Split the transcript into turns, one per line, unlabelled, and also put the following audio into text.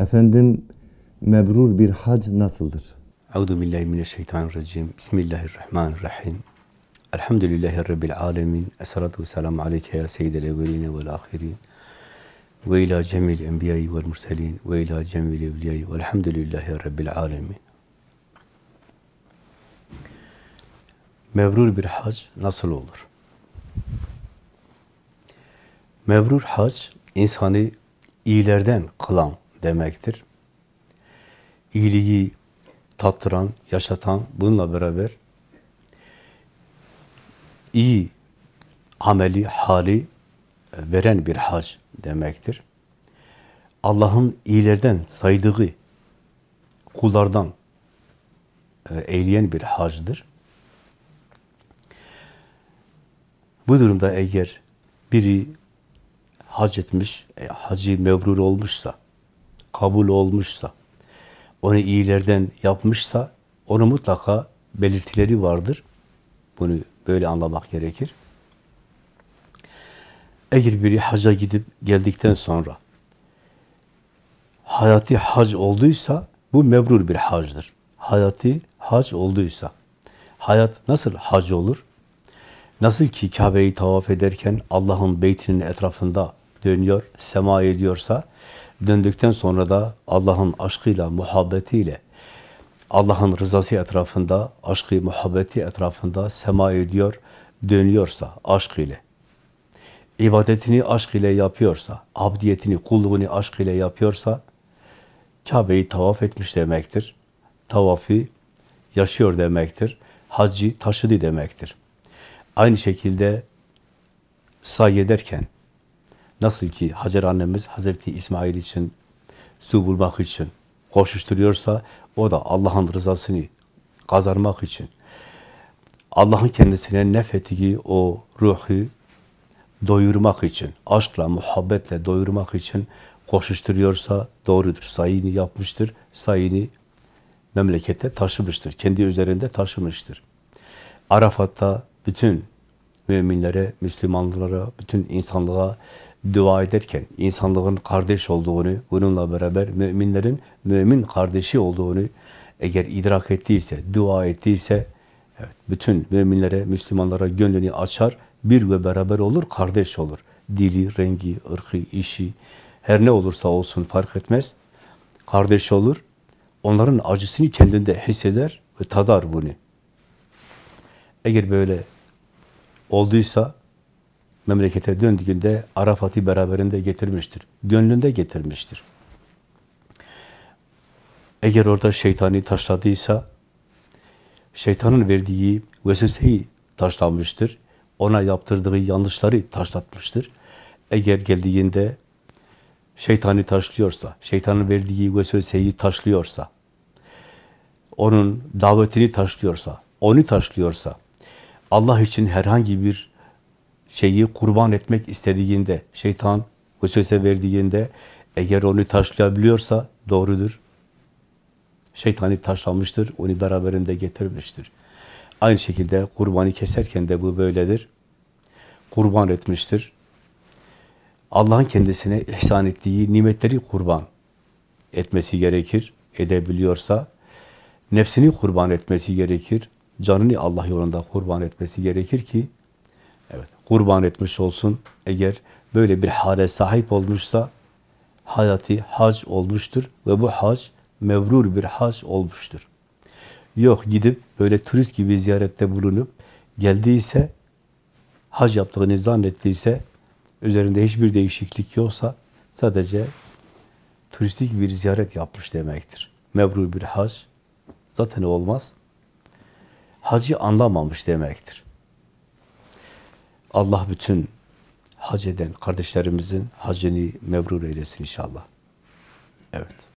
Efendim mebrur bir hac nasıldır? Euzu billahi mineşşeytanirracim. Bismillahirrahmanirrahim. Elhamdülillahi rabbil alamin. Essalatu vesselamu aleyke ya seyyidel evvelin ve'l ahirin. Ve ila cemil enbiya'i ve'l murselin ve ila cemil evliya'i ve'lhamdülillahi rabbil alamin. Mebrur bir hac nasıl olur? Mebrur hac insanı iyilerden kılan, demektir. İyiliği tattıran, yaşatan, bununla beraber iyi ameli, hali veren bir hac demektir. Allah'ın iyilerden saydığı kullardan eğleyen bir hacdır. Bu durumda eğer biri hac etmiş, e, hacı mebrur olmuşsa, kabul olmuşsa, onu iyilerden yapmışsa, onu mutlaka belirtileri vardır. Bunu böyle anlamak gerekir. Eğer biri haca gidip geldikten sonra hayati hac olduysa bu mebrur bir hacdır. Hayati hac olduysa hayat nasıl hac olur? Nasıl ki Kabe'yi tavaf ederken Allah'ın beytinin etrafında dönüyor, sema ediyorsa Döndükten sonra da Allah'ın aşkıyla, muhabbetiyle, Allah'ın rızası etrafında, aşkı, muhabbeti etrafında sema ediyor, dönüyorsa aşk ile, ibadetini aşk ile yapıyorsa, abdiyetini, kulluğunu aşk ile yapıyorsa, Kabe'yi tavaf etmiş demektir. Tavafi yaşıyor demektir. Hacı taşıdı demektir. Aynı şekilde say ederken, Nasıl ki Hacer annemiz Hazreti İsmail için su bulmak için koşuşturuyorsa o da Allah'ın rızasını kazanmak için Allah'ın kendisine nefettiği o ruhu doyurmak için, aşkla, muhabbetle doyurmak için koşuşturuyorsa doğrudur. Sayını yapmıştır, sayını memlekette taşımıştır. Kendi üzerinde taşımıştır. Arafat'ta bütün müminlere, Müslümanlara, bütün insanlığa dua ederken insanlığın kardeş olduğunu, bununla beraber müminlerin mümin kardeşi olduğunu eğer idrak ettiyse, dua ettiyse evet, bütün müminlere, Müslümanlara gönlünü açar, bir ve beraber olur, kardeş olur. Dili, rengi, ırkı, işi, her ne olursa olsun fark etmez. Kardeş olur, onların acısını kendinde hisseder ve tadar bunu. Eğer böyle olduysa memlekete döndüğünde Arafat'ı beraberinde getirmiştir. Gönlünde getirmiştir. Eğer orada şeytani taşladıysa, şeytanın verdiği vesveseyi taşlamıştır. Ona yaptırdığı yanlışları taşlatmıştır. Eğer geldiğinde şeytani taşlıyorsa, şeytanın verdiği vesveseyi taşlıyorsa, onun davetini taşlıyorsa, onu taşlıyorsa, Allah için herhangi bir şeyi kurban etmek istediğinde, şeytan hususe verdiğinde eğer onu taşlayabiliyorsa doğrudur. Şeytanı taşlamıştır, onu beraberinde getirmiştir. Aynı şekilde kurbanı keserken de bu böyledir. Kurban etmiştir. Allah'ın kendisine ihsan ettiği nimetleri kurban etmesi gerekir, edebiliyorsa. Nefsini kurban etmesi gerekir, canını Allah yolunda kurban etmesi gerekir ki kurban etmiş olsun. Eğer böyle bir hale sahip olmuşsa hayatı hac olmuştur ve bu hac mevrur bir hac olmuştur. Yok gidip böyle turist gibi ziyarette bulunup geldiyse, hac yaptığını zannettiyse, üzerinde hiçbir değişiklik yoksa sadece turistik bir ziyaret yapmış demektir. Mevrur bir hac zaten olmaz. Hacı anlamamış demektir. Allah bütün hac eden kardeşlerimizin hacini mebrur eylesin inşallah. Evet.